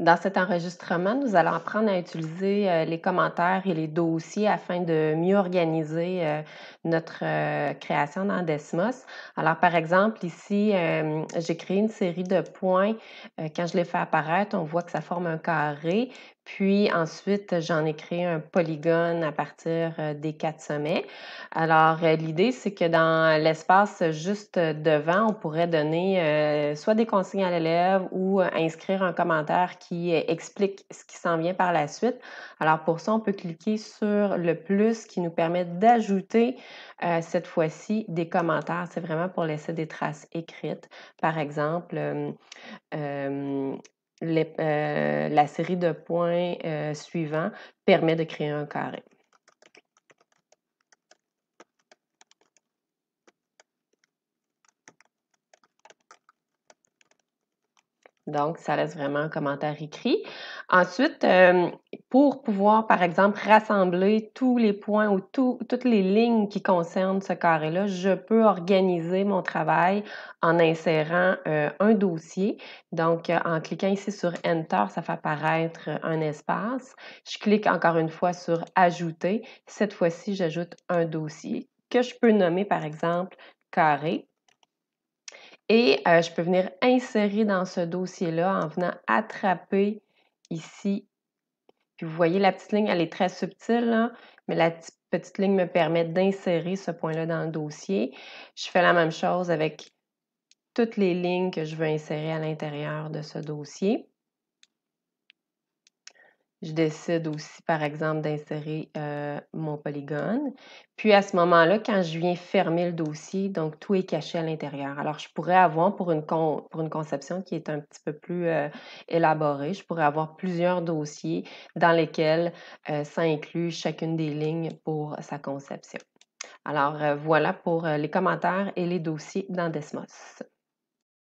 Dans cet enregistrement, nous allons apprendre à utiliser euh, les commentaires et les dossiers afin de mieux organiser euh, notre euh, création dans Desmos. Alors, par exemple, ici, j'ai créé une série de points. Quand je les fais apparaître, on voit que ça forme un carré. Puis ensuite, j'en ai créé un polygone à partir des quatre sommets. Alors, l'idée, c'est que dans l'espace juste devant, on pourrait donner soit des consignes à l'élève ou inscrire un commentaire qui qui euh, explique ce qui s'en vient par la suite. Alors pour ça, on peut cliquer sur le plus qui nous permet d'ajouter euh, cette fois-ci des commentaires. C'est vraiment pour laisser des traces écrites. Par exemple, euh, la série de points suivants permet de créer un carré. Donc, ça laisse vraiment un commentaire écrit. Ensuite, euh, pour pouvoir, par exemple, rassembler tous les points ou toutes les lignes qui concernent ce carré-là, je peux organiser mon travail en insérant euh, un dossier. Donc, euh, en cliquant ici sur Enter, ça fait apparaître un espace. Je clique encore une fois sur Ajouter. Cette fois-ci, j'ajoute un dossier que je peux nommer, par exemple, carré et euh, je peux venir insérer dans ce dossier-là en venant attraper ici. vous voyez, la petite ligne, elle est très subtile, hein, mais la petite ligne me permet d'insérer ce point-là dans le dossier. Je fais la même chose avec toutes les lignes que je veux insérer à l'intérieur de ce dossier je décide aussi, par exemple, d'insérer mon polygone. Puis à ce moment-là, quand je viens fermer le dossier, donc tout est caché à l'intérieur. Alors, je pourrais avoir, pour une, conception qui est un petit peu plus élaborée, je pourrais avoir plusieurs dossiers dans lesquels ça inclut chacune des lignes pour sa conception. Alors, voilà pour les commentaires et les dossiers dans Desmos.